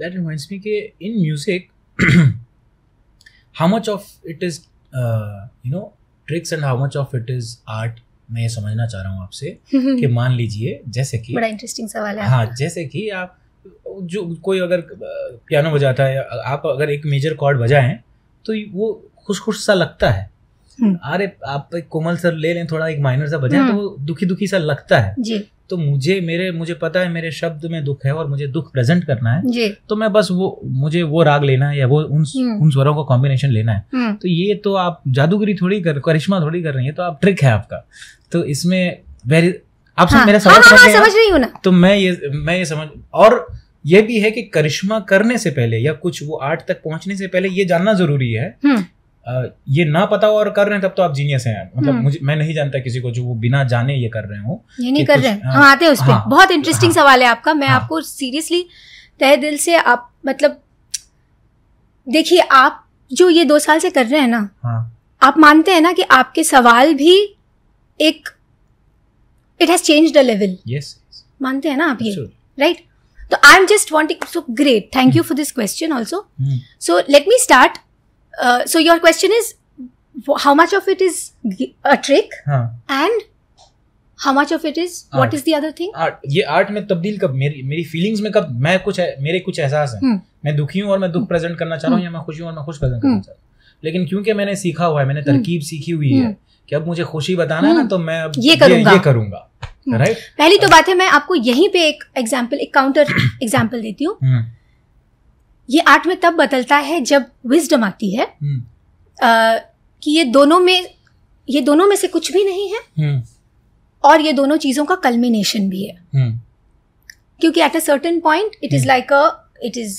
That reminds me के in music how much of it is you know tricks and how much of it is art मैं ये समझना चाह रहा हूँ आपसे कि मान लीजिए जैसे कि बड़ा इंटरेस्टिंग सवाल है हाँ जैसे कि आप जो कोई अगर पियानो uh, बजाता है आप अगर एक मेजर कॉर्ड बजाएं तो वो खुश खुश सा लगता है हम्म। अरे आप कोमल सर ले लें थोड़ा एक माइनर सा बजाएं तो हम्म। दुखी दुखी सा लगता है जी तो मुझे मेरे मुझे पता है मेरे शब्द में दुख है और मुझे दुख प्रेजेंट करना है तो मैं बस वो मुझे वो राग लेना है या वो उन हम्म। उन स्वरों का कॉम्बिनेशन लेना है तो ये तो आप जादूगरी थोड़ी कर करिश्मा थोड़ी कर रही है तो आप ट्रिक है आपका तो इसमें वेरी आप हाँ, मेरा हाँ, हाँ, हाँ, समझ रही हूँ ना तो मैं ये मैं ये समझ और ये भी है कि करिश्मा करने से पहले या कुछ वो आर्ट तक पहुंचने से पहले ये जानना जरूरी है ये ना पता हो और कर रहे हैं तब तो आप जीनियस हैं मतलब हम्म। मुझे मैं नहीं जानता किसी को जो वो बिना जाने ये कर रहे हो ये नहीं कर रहे हैं हाँ, हम आते हैं उस पर हाँ। बहुत इंटरेस्टिंग हाँ। सवाल है आपका मैं आपको सीरियसली तय दिल से आप मतलब देखिए आप जो ये दो साल से कर रहे हैं ना हाँ. आप मानते हैं ना कि आपके सवाल भी एक it has change the level yes मानते हैं ना आप ये राइट तो I am just wanting so great thank you for this question also so let me start so your question is how much of it is a trick and हाँ. and how much of it is art. what is the other thing art ये art में तब्दील कब मेरी मेरी feelings में कब मैं कुछ मेरे कुछ एहसास हैं हम्म। मैं दुखी हूँ और मैं दुख प्रेजेंट हम्म। करना चाह रहा हूँ या हम्म। मैं खुशी हूँ और मैं खुश प्रेजेंट करना चाह रहा हूँ लेकिन क्योंकि मैंने सीखा हुआ है मैंने तरकीब सीखी हुई है कि अब मुझे खुशी बताना है ना तो मैं अब ये करूंगा ये, ये करूंगा राइट पहली तो बात है मैं आपको यहीं पे एक एग्जाम्पल एक काउंटर एग्जाम्पल देती हूँ ये आर्ट में तब बदलता है जब विजडम आती है आ, हम्म। कि ये दोनों में ये दोनों में से कुछ भी नहीं है हम्म। और ये दोनों चीजों का कल्मिनेशन भी है हम्म। क्योंकि at a certain point it is like a it is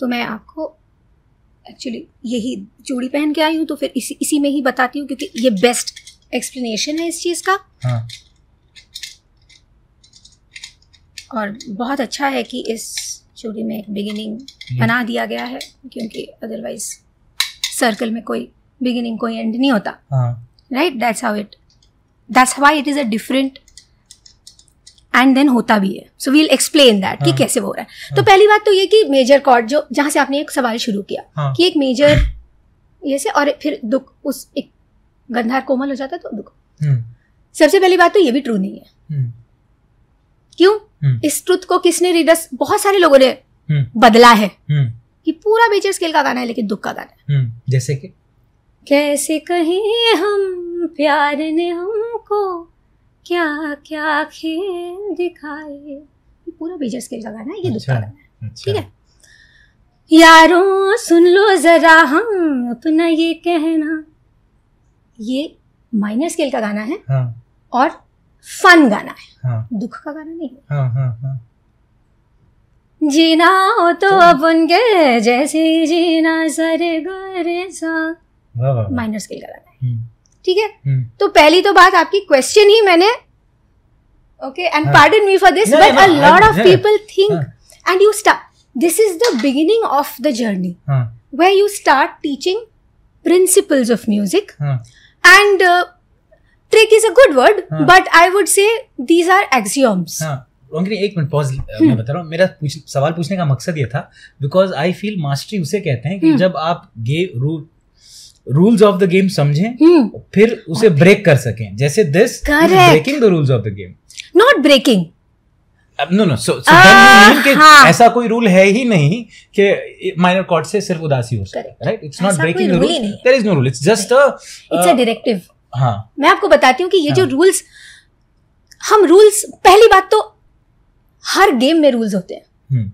तो मैं आपको एक्चुअली यही चूड़ी पहन के आई हूँ तो फिर इसी इसी में ही बताती हूँ क्योंकि ये बेस्ट एक्सप्लेनेशन है इस चीज़ का हाँ. और बहुत अच्छा है कि इस स्टोरी में एक बिगिनिंग हम्म। बना दिया गया है क्योंकि अदरवाइज सर्कल में कोई बिगिनिंग कोई एंड नहीं होता right that's how it that's why it is a different end then होता भी है सो वील एक्सप्लेन दैट कि हाँ। कैसे हो रहा है हाँ। तो पहली बात तो ये कि मेजर कॉर्ड जो जहाँ से आपने एक सवाल शुरू किया हाँ। कि एक मेजर ये से और फिर दुख उस एक गंधार कोमल हो जाता तो दुख हम्म। सबसे पहली बात तो ये भी ट्रू नहीं है हम्म। क्यों हम्म। इस ट्रुथ को किसने रीडर्स बहुत सारे लोगों ने हम्म। बदला है हम्म। कि पूरा बेचर स्केल का गाना है लेकिन दुख का गाना है जैसे कि कैसे कहें हम प्यार ने हमको क्या क्या खेल दिखाए पूरा बेचर स्केल का गाना है ये अच्छा, दुख का अच्छा, गाना है अच्छा। ठीक है यारों सुन लो जरा हम अपना ये कहना ये माइनर स्केल का गाना है हाँ। और फन गाना है हाँ। दुख का गाना नहीं हाँ, हाँ, हाँ. जीना हो तो, अपन के जैसे जीना सरे गरे माइनर स्केल का गाना है हम्म। ठीक है हम्म। तो पहली तो बात आपकी क्वेश्चन ही मैंने okay and pardon me for this but a lot of people think and you start this is the beginning of the journey way you start teaching principles of music and trick is a good word but I would say these are axioms axioms हाँ, एक minute pause मैं हम्म। बता रहा हूँ मेरा पूछ, सवाल पूछने का मकसद ये था बिकॉज आई फील मास्टरी उसे कहते हैं कि हम्म। जब आप गे रू रूल्स ऑफ द गेम समझें हम्म। फिर उसे ब्रेक कर सकें जैसे this breaking the rules of the game not breaking no no so ऐसा कोई रूल है ही नहीं कि माइनर कोर्ट से सिर्फ उदासी हो सके right it's not breaking the rule there is no rule it's just a it's a directive हाँ मैं आपको बताती हूँ कि ये हाँ. जो रूल्स हम रूल्स पहली बात तो हर गेम में रूल्स होते हैं हम्म।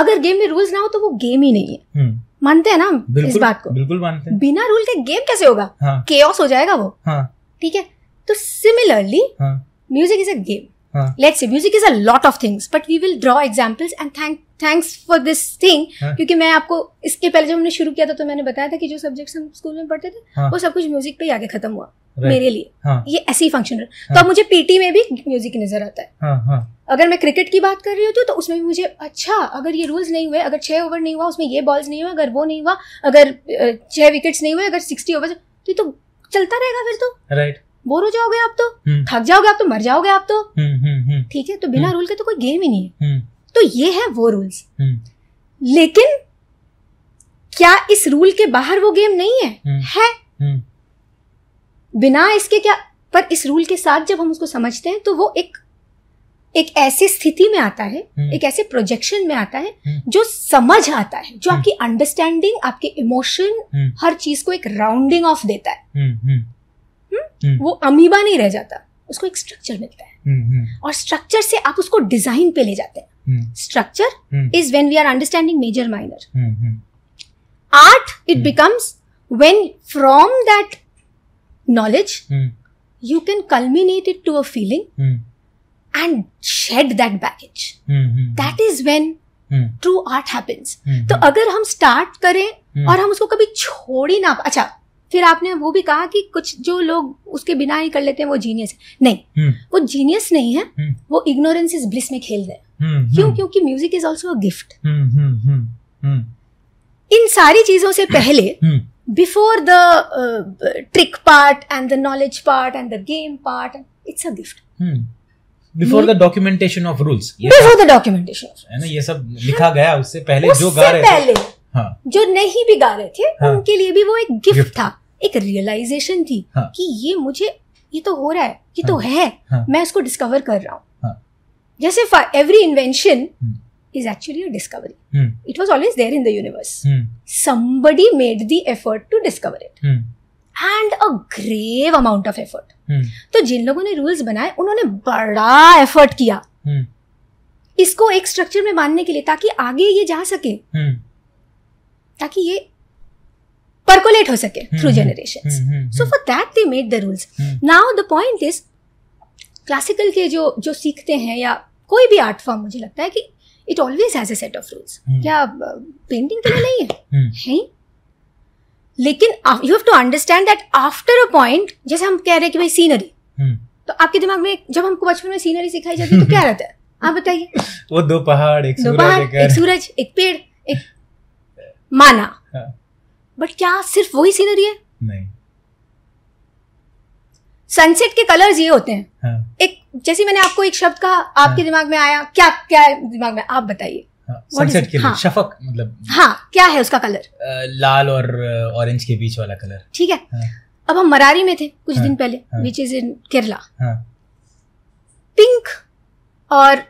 अगर गेम में रूल्स ना हो तो वो गेम ही नहीं है हम्म। मानते हैं ना हम इस बात को बिल्कुल मानते हैं बिना रूल के गेम कैसे होगा हाँ. केओस हो जाएगा वो हाँ। ठीक हाँ. है तो similarly music is a game let's हाँ। let's music is a lot of things but we will draw examples and thank thanks for this thing क्योंकि मैं आपको इसके पहले जब हमने शुरू किया था तो मैंने बताया था कि जो सब्जेक्ट हम स्कूल में पढ़ते थे हाँ. वो सब कुछ म्यूजिक पे ही आगे खत्म हुआ right. मेरे लिए हाँ. ये ऐसे ही फंक्शन तो हाँ. तो अब मुझे पीटी में भी म्यूजिक नजर आता है हाँ, हाँ. अगर मैं क्रिकेट की बात कर रही होती हूँ तो उसमें भी मुझे अच्छा अगर ये रूल्स नहीं हुए अगर छः ओवर नहीं हुआ उसमें ये बॉल्स नहीं हुआ अगर वो नहीं हुआ अगर छः विकेट्स नहीं हुए अगर सिक्सटी ओवर तो, तो चलता रहेगा फिर तो राइट बोर हो जाओगे आप तो हम्म। थक जाओगे आप तो मर जाओगे आप तो हम्म, हम्म, ठीक है तो बिना रूल के तो कोई गेम ही नहीं है तो ये है वो रूल्स लेकिन क्या इस रूल के बाहर वो गेम नहीं है है बिना इसके क्या पर इस रूल के साथ जब हम उसको समझते हैं तो वो एक एक ऐसी स्थिति में आता है एक ऐसे प्रोजेक्शन में आता है जो समझ आता है जो आपकी अंडरस्टैंडिंग आपके इमोशन हर चीज को एक राउंडिंग ऑफ देता है हम्म। वो अमीबा नहीं रह जाता उसको एक स्ट्रक्चर मिलता है हम्म, हम्म। और स्ट्रक्चर से आप उसको डिजाइन पे ले जाते हैं structure is when we are understanding major minor art it becomes when from that knowledge you can culminate it to a feeling and shed that baggage that is when true art है तो अगर हम start करें और हम उसको कभी छोड़ ही ना अच्छा फिर आपने वो भी कहा कि कुछ जो लोग उसके बिना ही कर लेते हैं वो जीनियस है नहीं हम्म। वो जीनियस नहीं है हम्म। वो इग्नोरेंस इज ब्लिस में खेल रहे हैं हम्म, क्यों क्योंकि म्यूजिक इज ऑल्सो गिफ्ट इन सारी चीजों से पहले before the trick part and the knowledge part and the game part it's a gift before the documentation of rules before the documentation है ना ये सब लिखा हाँ, गया उससे पहले उससे जो गा रहे पहले थे हाँ. जो नहीं भी गा रहे थे हाँ. उनके लिए भी वो एक गिफ्ट, गिफ्ट था एक रियलाइजेशन थी हाँ. कि ये मुझे ये तो हो रहा है ये तो हाँ। है हाँ. मैं इसको डिस्कवर कर रहा हूँ हाँ. जैसे every invention is actually a discovery it was always there in the universe somebody made the effort to discover it and a grave amount of effort तो जिन लोगों ने रूल्स बनाए उन्होंने बड़ा एफर्ट किया हम्म। इसको एक स्ट्रक्चर में बांधने के लिए ताकि आगे ये जा सके हम्म। ताकि ये परकोलेट हो सके through hmm, hmm, generations so for that they made the rules now the point is classical के जो जो सीखते हैं या कोई भी आर्ट फॉर्म मुझे लगता है कि it always has a set of rules क्या पेंटिंग के लिए नहीं है हम्म. है लेकिन you have to understand that after a point जैसे हम कह रहे हैं कि भाई सीनरी तो आपके दिमाग में जब हमको बचपन में सीनरी सिखाई जाती है तो क्या रहता है आप बताइए वो दो पहाड़ एक सूरज एक पेड़ एक माना हाँ. बट क्या सिर्फ वही सीनरी है नहीं सनसेट के कलर्स ये होते हैं हाँ. एक जैसे मैंने आपको एक शब्द कहा आपके हाँ. दिमाग में आया क्या क्या है दिमाग में आप बताइए सनसेट हाँ, के लिए हाँ. शफक मतलब हाँ क्या है उसका कलर लाल और ऑरेंज के बीच वाला कलर ठीक है हाँ. अब हम मरारी में थे कुछ हाँ. दिन पहले which is in Kerala pink और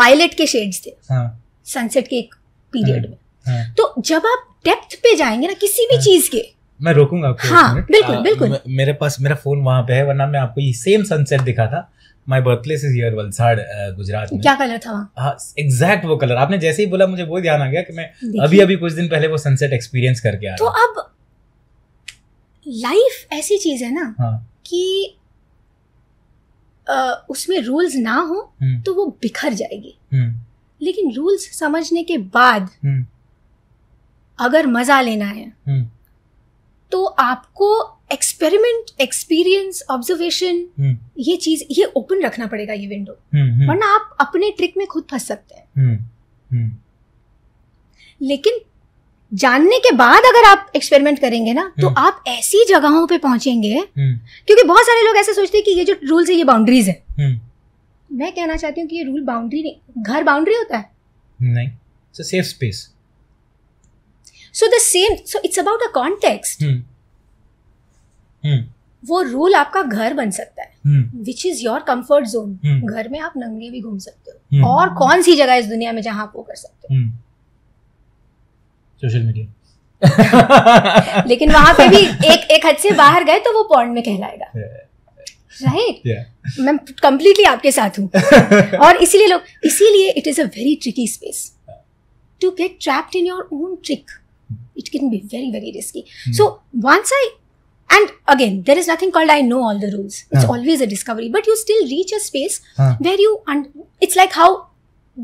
वायलेट के शेड्स थे सनसेट हाँ। के एक पीरियड हाँ। में तो जब आप डेप्थ पे जाएंगे ना किसी भी हाँ। चीज के मैं रोकूंगा आपको हाँ बिल्कुल आ, बिल्कुल मेरे पास मेरा फोन वहां पे है वरना मैं आपको ये सेम सनसेट दिखा था माई बर्थ प्लेस इज यर वलसाड़ गुजरात में क्या कलर था वहाँ एग्जैक्ट हाँ, वो कलर आपने जैसे ही बोला मुझे वो ध्यान आ गया कि मैं अभी अभी कुछ दिन पहले वो सनसेट एक्सपीरियंस करके आया तो अब लाइफ ऐसी चीज है ना हाँ. कि आ, उसमें रूल्स ना हो हम्म। तो वो बिखर जाएगी हम्म। लेकिन रूल्स समझने के बाद हम्म। अगर मजा लेना है हम्म। तो आपको एक्सपेरिमेंट एक्सपीरियंस ऑब्जर्वेशन ये चीज ये ओपन रखना पड़ेगा ये विंडो हम्म, हम्म। वरना आप अपने ट्रिक में खुद फंस सकते हैं लेकिन जानने के बाद अगर आप एक्सपेरिमेंट करेंगे ना तो आप ऐसी जगहों पे पहुंचेंगे क्योंकि बहुत सारे लोग ऐसे सोचते हैं कि ये जो रूल्स है ये बाउंड्रीज है मैं कहना चाहती हूँ कि ये रूल बाउंड्री नहीं घर बाउंड्री होता है नहीं safe space so the same so it's about a context वो रूल आपका घर बन सकता है which is your comfort zone घर में आप नंगे भी घूम सकते हो hmm. और कौन सी जगह इस दुनिया में जहां आप वो कर सकते हो सोशल hmm. मीडिया लेकिन वहां पे भी एक एक हद से बाहर गए तो वो पॉन्ड में कहलाएगा राइट yeah. right? yeah. मैं कंप्लीटली आपके साथ हूँ और इसीलिए लोग इसीलिए it is a very tricky space to get trapped in your own trick it can be very, very risky. Mm. So once I and again, there is nothing called I know all the rules. It's uh. always a discovery. But you still reach a space uh. where you and it's like how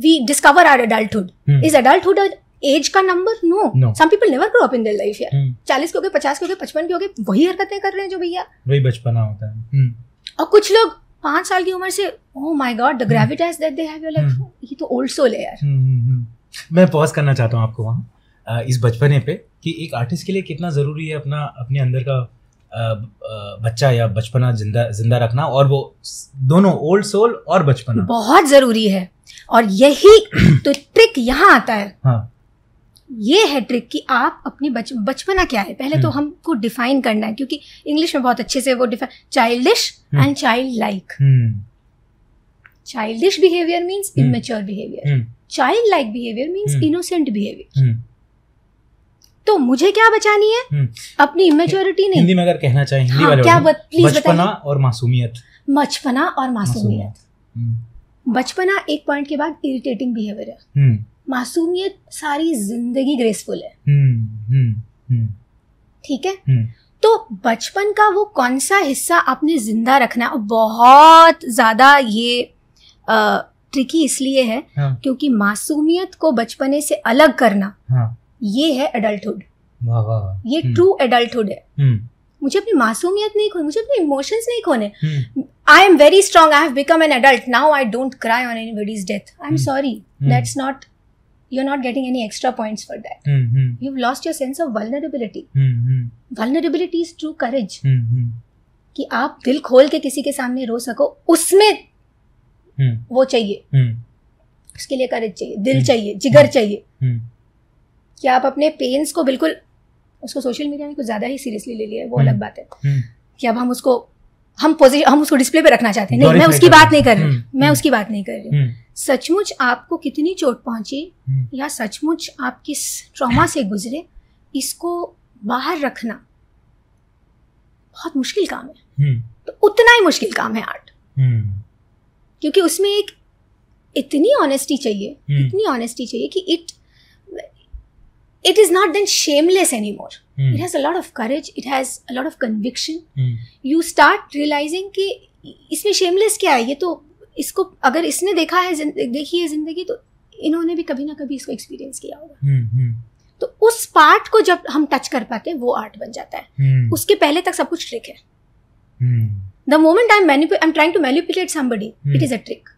we discover our adulthood. Hmm. Is adulthood a age का number no some people never grow up in their life यार चालीस के हो गए पचास के हो गए पचपन के हो गए वही हरकतें कर रहे हैं जो भैया वही बचपना होता है hmm. और कुछ लोग पांच साल की उम्र से ओ माय गॉड द ग्रेविटाइज that they have your like ये तो ओल्ड सोल है यार hmm. मैं पॉज करना चाहता हूँ आपको वहाँ इस बचपने पे कि एक आर्टिस्ट के लिए कितना ज़रूरी है अपना अपने अंदर का बच्चा या बचपना जिंदा जिंदा रखना और वो दोनों ओल्ड सोल और बचपना बहुत ज़रूरी है और यही तो ट्रिक यहाँ आता है हाँ ये है ट्रिक कि आप अपने बच बचपना क्या है पहले तो हम्म। हमको डिफाइन करना है क्योंकि इंग्लिश में बहुत अच्छे से वो define childish and child like childish behaviour means immature behaviour child like behaviour means innocent behaviour तो मुझे क्या बचानी है हम्म। अपनी इमेच्योरिटी नहीं हिंदी में अगर कहना चाहें हिंदी हाँ, क्या बचपना और मासूमियत बचपना और मासूमियत हम्म। बचपना एक पॉइंट के बाद इरिटेटिंग बिहेवियर है हम्म। मासूमियत सारी जिंदगी ग्रेसफुल है ठीक है तो बचपन का वो कौन सा हिस्सा आपने जिंदा रखना है बहुत ज्यादा ये आ, ट्रिकी इसलिए है हाँ। क्योंकि मासूमियत को बचपने से अलग करना हाँ। ये है एडल्टहुड ये ट्रू हम्म. एडल्टहुड है हम्म. मुझे अपनी मासूमियत नहीं खोनी मुझे अपने इमोशंस नहीं खोने I am very strong I have become an adult now I don't cry on buddy's death I am sorry that's not you are not getting any extra point for that you lost your sense of vulnerability vulnerability is true courage कि आप दिल खोल के किसी के सामने रो सको उसमें हम्म. वो चाहिए उसके लिए करेज चाहिए दिल चाहिए जिगर चाहिए कि आप अपने पेन्स को बिल्कुल उसको सोशल मीडिया ने कुछ ज़्यादा ही सीरियसली ले लिया है वो अलग हम्म, बात है हम्म। कि अब हम उसको हम पोजिशन हम उसको डिस्प्ले पे रखना चाहते हैं नहीं मैं हम्म, उसकी बात नहीं कर रही मैं उसकी बात नहीं कर रही सचमुच आपको कितनी चोट पहुंची या सचमुच आप किस ट्रॉमा से गुजरे इसको बाहर रखना बहुत मुश्किल काम है तो उतना ही मुश्किल काम है आर्ट क्योंकि उसमें एक इतनी ऑनेस्टी चाहिए इतनी ऑनेस्टी चाहिए कि it it is not then shameless anymore. Mm. It has a lot of courage. It has a lot of conviction. Mm. You start realizing कि इसमें shameless क्या है ये तो इसको अगर इसने देखा है देखी है जिंदगी तो इन्होंने भी कभी ना कभी इसको एक्सपीरियंस किया होगा hmm, hmm. तो उस पार्ट को जब हम टच कर पाते हैं वो आर्ट बन जाता है hmm. उसके पहले तक सब कुछ ट्रिक है the moment I am I am trying to manipulate somebody it is a trick